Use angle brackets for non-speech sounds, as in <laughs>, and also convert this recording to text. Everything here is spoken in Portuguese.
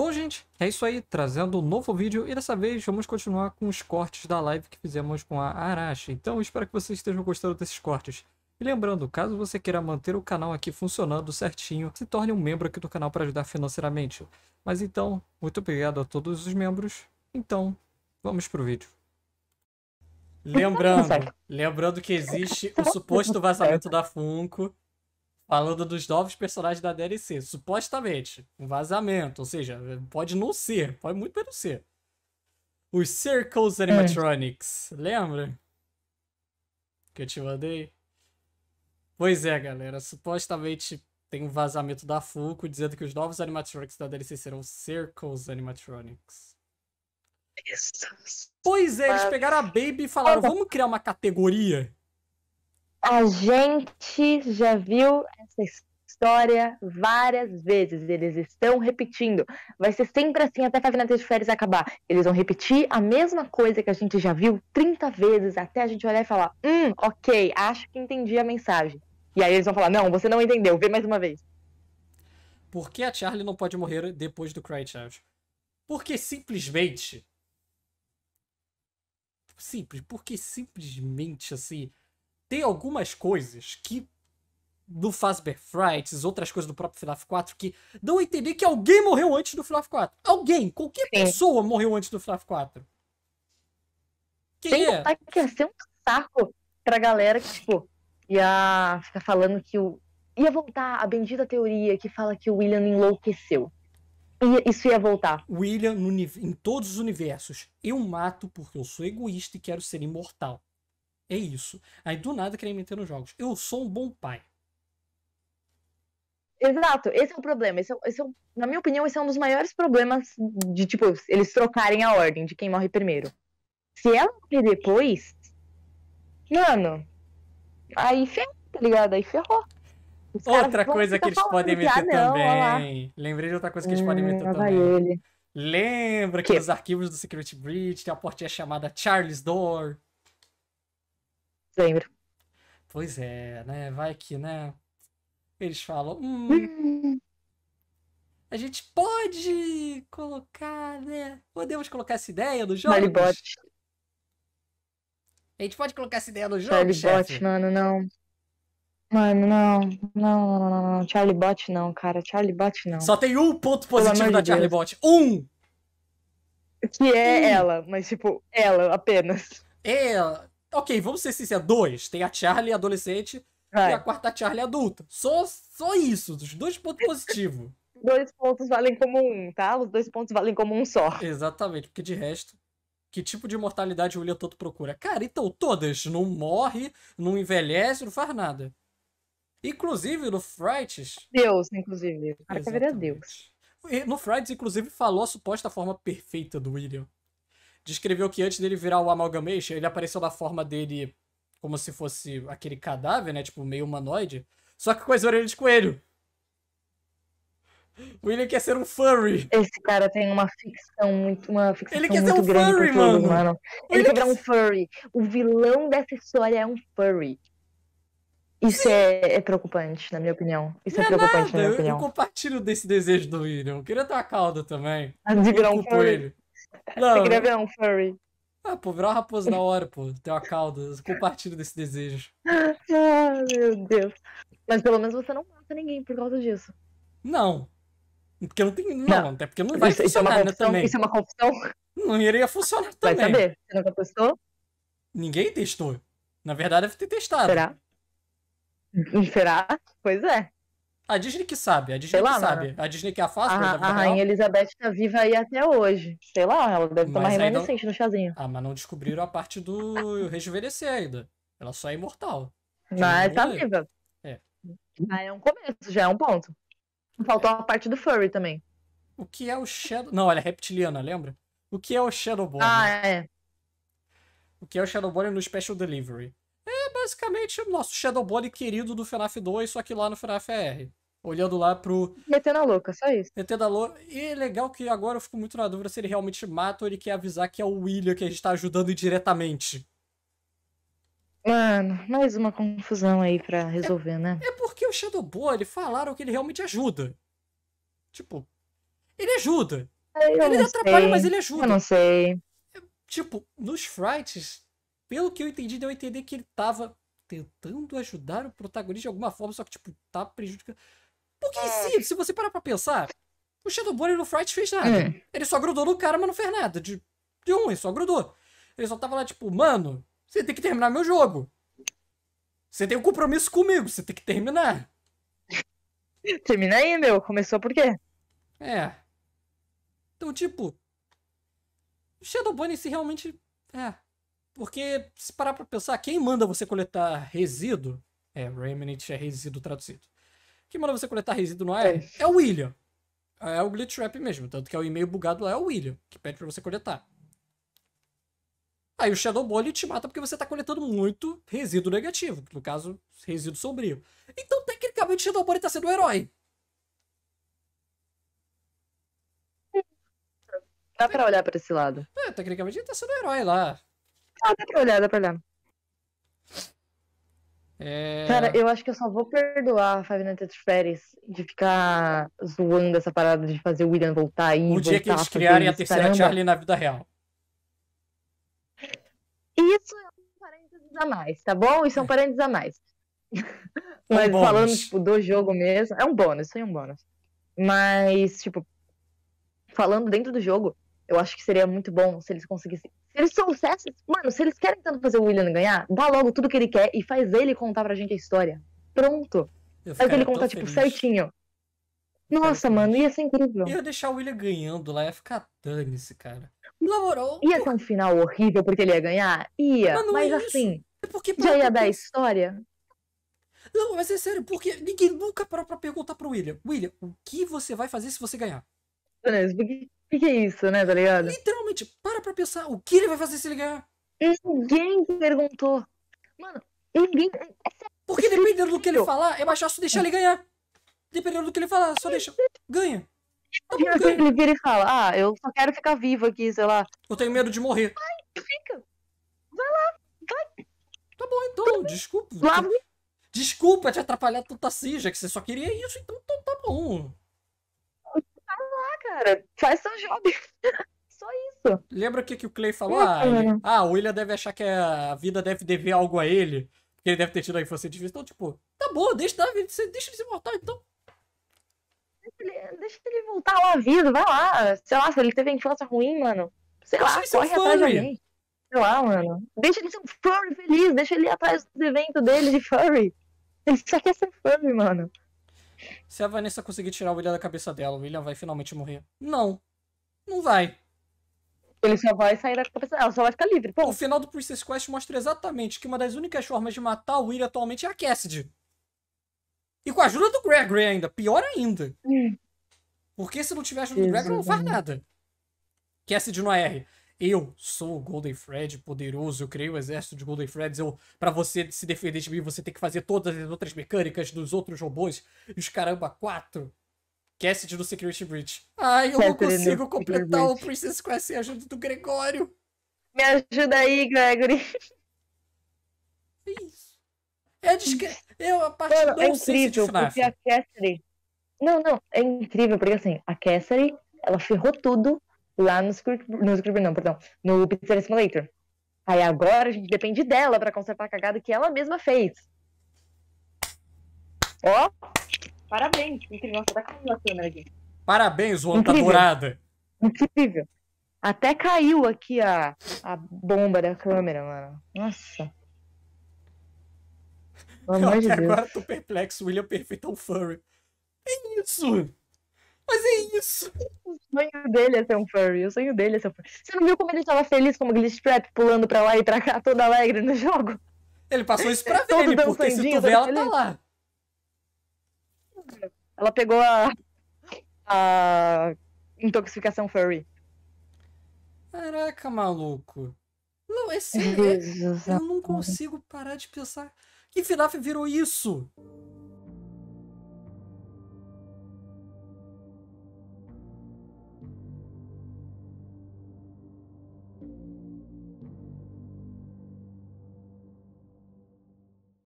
Bom, gente, é isso aí, trazendo um novo vídeo e dessa vez vamos continuar com os cortes da live que fizemos com a Arashi. Então, espero que vocês estejam gostando desses cortes. E lembrando, caso você queira manter o canal aqui funcionando certinho, se torne um membro aqui do canal para ajudar financeiramente. Mas então, muito obrigado a todos os membros. Então, vamos pro vídeo. Lembrando, <laughs> lembrando que existe o suposto vazamento da Funko falando dos novos personagens da DLC. Supostamente, um vazamento. Ou seja, pode não ser, pode muito bem não ser. Os Circles é. Animatronics, é. lembra? Que eu te mandei? Pois é, galera. Supostamente tem um vazamento da Fuco dizendo que os novos animatronics da DLC serão Circles Animatronics. Pois é, eles ah. pegaram a Baby e falaram: vamos criar uma categoria. A gente já viu essa história várias vezes. Eles estão repetindo. Vai ser sempre assim até Fazenda de Férias acabar. Eles vão repetir a mesma coisa que a gente já viu 30 vezes até a gente olhar e falar: hum, ok, acho que entendi a mensagem. E aí eles vão falar: não, você não entendeu, vê mais uma vez. Por que a Charlie não pode morrer depois do Cry Child? Porque simplesmente. Simples, porque simplesmente assim. Tem algumas coisas que do Fazbear Frights, outras coisas do próprio FNAF 4 que dão a entender que alguém morreu antes do FNAF 4. Alguém, qualquer Sim. pessoa morreu antes do FNAF 4. Quem Sem é? que ia ser um saco pra galera que, tipo, ia ficar falando que o. ia voltar a bendita teoria que fala que o William enlouqueceu. Ia, isso ia voltar. William, no, em todos os universos, eu mato porque eu sou egoísta e quero ser imortal. É isso. Aí do nada querem meter nos jogos. Eu sou um bom pai. Exato, esse é o problema. Esse é, esse é, na minha opinião, esse é um dos maiores problemas de, tipo, eles trocarem a ordem de quem morre primeiro. Se ela morrer depois, mano, aí ferrou, tá ligado? Aí ferrou. outra coisa que eles podem meter ah, não, também. Lembrei de outra coisa que eles hum, podem meter também. Ele. Lembra que, que nos arquivos do Secret Bridge, tem uma portinha chamada Charles Door? Lembro. Pois é, né? Vai que, né? Eles falam, hum, hum, a gente pode colocar, né? Podemos colocar essa ideia no jogo? Valibot. A gente pode colocar essa ideia no jogo, Charlie chefe? Bot, mano, não. Mano, não. Não, não, não, não. Charlie Bot não, cara. Charlie Bot não. Só tem um ponto positivo da de Charlie Bot. Um! Que é um. ela, mas tipo, ela apenas. É. Ok, vamos ser sinceros. Dois. Tem a Charlie adolescente e a quarta Charlie adulta. Só, só isso, os dois pontos positivos. <laughs> dois pontos valem como um, tá? Os dois pontos valem como um só. Exatamente, porque de resto, que tipo de mortalidade o William todo procura? Cara, então todas. Não morre, não envelhece, não faz nada. Inclusive no Frights. Deus, inclusive. Cara, que é Deus. No Frights, inclusive, falou a suposta forma perfeita do William. Descreveu que antes dele virar o Amalgamation, ele apareceu da forma dele como se fosse aquele cadáver, né? Tipo, meio humanoide. Só que com as orelhas de coelho. O William quer ser um furry. Esse cara tem uma ficção muito, uma ficção Ele quer muito ser um grande furry, mano. mano. Ele, Ele quer ser um furry. O vilão dessa história é um furry. Isso é, é, preocupante, na minha opinião. Isso é Não é, preocupante, nada. na minha opinião. Eu, eu compartilho desse desejo do William. Eu queria ter uma cauda também. De virar um furry. Ele. Não. Você queria virar um furry. Ah, pô, virou uma raposa da hora, pô. Tem uma cauda. compartilho desse desejo. ah, meu Deus. Mas pelo menos você não mata ninguém por causa disso. Não. Porque não tem. Não, não. até porque não vai isso, funcionar isso é né, também. Isso é uma confusão. Não iria funcionar também. Vai saber. Você nunca testou? Ninguém testou. Na verdade, deve ter testado. Será? Será? Pois é. A Disney que sabe, a Disney que né? sabe. A Disney que afasta é a, a Rainha Elizabeth tá viva aí até hoje. Sei lá, ela deve tomar remanescente não... no chazinho. Ah, mas não descobriram a parte do rejuvenescer ainda. Ela só é imortal. Mas tá aí. viva. É. Mas é um começo, já é um ponto. Faltou é. a parte do furry também. O que é o Shadow... Não, ela é reptiliana, lembra? O que é o Shadowborn? Ah, é. O que é o Shadowborn no Special Delivery? É basicamente o nosso Shadowborn querido do FNAF 2, só que lá no FNAF R olhando lá pro. Metendo a louca, só isso. Metendo a louca. E é legal que agora eu fico muito na dúvida se ele realmente mata ou ele quer avisar que é o William que a gente tá ajudando indiretamente. Mano, mais uma confusão aí pra resolver, é, né? É porque o Shadow Boy, ele falaram que ele realmente ajuda. Tipo, ele ajuda. É, eu ele atrapalha, sei. mas ele ajuda. Eu não sei. É, tipo, nos Frights, pelo que eu entendi, deu a entender que ele tava tentando ajudar o protagonista de alguma forma, só que, tipo, tá prejudicando. Porque é. se, se você parar pra pensar, o Shadow Bunny no Fright fez nada. É. Ele só grudou no cara, mas não fez nada. De, de um, ele só grudou. Ele só tava lá, tipo, mano, você tem que terminar meu jogo. Você tem um compromisso comigo, você tem que terminar. <laughs> Termina aí, meu. Começou por quê? É. Então, tipo. Shadow Bunny se realmente. É. Porque, se parar pra pensar, quem manda você coletar resíduo. É, Remnant é resíduo traduzido que manda você coletar resíduo no ar é, é o William. É, é o Glitch mesmo, tanto que é o e-mail bugado lá é o William, que pede para você coletar. Aí o Shadow Ball te mata porque você tá coletando muito resíduo negativo, no caso, resíduo sombrio. Então, tecnicamente, o Shadow Ball tá sendo o um herói. Dá pra olhar pra esse lado. É, tecnicamente ele tá sendo um herói lá. Ah, dá pra olhar, dá pra olhar. É... Cara, eu acho que eu só vou perdoar a Five Nights at Freddy's de ficar zoando essa parada de fazer o William voltar aí. O dia que eles criarem a terceira caramba. Charlie na vida real. Isso é um parênteses a mais, tá bom? Isso é um é. parênteses a mais. Um Mas bônus. falando, tipo, do jogo mesmo, é um bônus, isso é um bônus. Mas, tipo, falando dentro do jogo, eu acho que seria muito bom se eles conseguissem eles são soubessem. Mano, se eles querem tanto fazer o William ganhar, dá logo tudo que ele quer e faz ele contar pra gente a história. Pronto. Eu faz ele contar, tipo, feliz. certinho. Nossa, mano, ia ser incrível. Ia deixar o William ganhando lá, ia ficar tanque esse cara. Laborou. Ia ser um final horrível porque ele ia ganhar? Ia, mas, mas é assim. É porque, já ia dar história? Não, mas é sério, porque ninguém nunca parou pra perguntar pro William: William, o que você vai fazer se você ganhar? O que é isso, né, tá ligado? Literalmente, para pra pensar o que ele vai fazer se ele ganhar. Ninguém perguntou. Mano, ninguém. É Porque dependendo do que ele falar, é mais fácil deixar ele ganhar. Dependendo do que ele falar, só deixa. Ganha. Tá bom, ganha. Ele vira e fala, ah, eu só quero ficar vivo aqui, sei lá. Eu tenho medo de morrer. Vai, fica. Vai lá, vai. Tá bom, então, desculpa. Lá, Desculpa te atrapalhar tanto assim, já que você só queria isso, então, então tá bom cara, faz seu job. <laughs> Só isso. Lembra o que, que o Clay falou? Ah, ele... ah, o William deve achar que a vida deve dever algo a ele. Porque ele deve ter tido a infância difícil. Então, tipo, tá bom, deixa, deixa ele se mortal, então. Ele, deixa ele voltar lá à vida, vai lá. Sei lá, se ele teve a infância ruim, mano. Sei lá, deixa corre atrás de alguém. Sei lá, mano. Deixa ele ser um furry feliz, deixa ele ir atrás do evento dele de furry. Ele só quer ser furry, mano. Se a Vanessa conseguir tirar o William da cabeça dela, o William vai finalmente morrer. Não. Não vai. Ele só vai sair da cabeça dela, só vai ficar livre. Pô. O final do Princess Quest mostra exatamente que uma das únicas formas de matar o William atualmente é a Cassidy. E com a ajuda do Gregory ainda. Pior ainda. Hum. Porque se não tiver ajuda do Gregory, não faz nada. Cassidy no AR. É eu sou o Golden Fred poderoso, eu criei o um exército de Golden Freds, eu, pra você se defender de mim, você tem que fazer todas as outras mecânicas dos outros robôs, e os caramba, quatro. Cassidy do Security Breach. Ai, eu não consigo completar o Princess Quest sem a ajuda do Gregório. Me ajuda aí, Gregory. Isso. É Eu, a parte Mano, não é incrível, porque a Cassidy... Não, não, é incrível, porque assim, a Cassidy, ela ferrou tudo lá no Zuckerberg, no não, perdão, no Pizza Simulator. Aí agora a gente depende dela para consertar a cagada que ela mesma fez. Ó, parabéns. Incrível, nossa, tá caindo a câmera aqui. Parabéns, Juan, tá dourada. Incrível. Até caiu aqui a, a bomba da câmera, mano. Nossa. Pelo amor de Deus. Agora tô perplexo, William Perfeito é um furry. É isso? Mas é isso. O sonho dele é ser um furry. O sonho dele é ser um furry. Você não viu como ele estava feliz como Glitchtrap pulando pra lá e pra cá, todo alegre no jogo? Ele passou isso pra <laughs> ver, porque se tu vê, ela feliz. tá lá. Ela pegou a... a intoxicação furry. Caraca, maluco. Não, é, <laughs> é- eu não consigo parar de pensar que FNAF virou isso.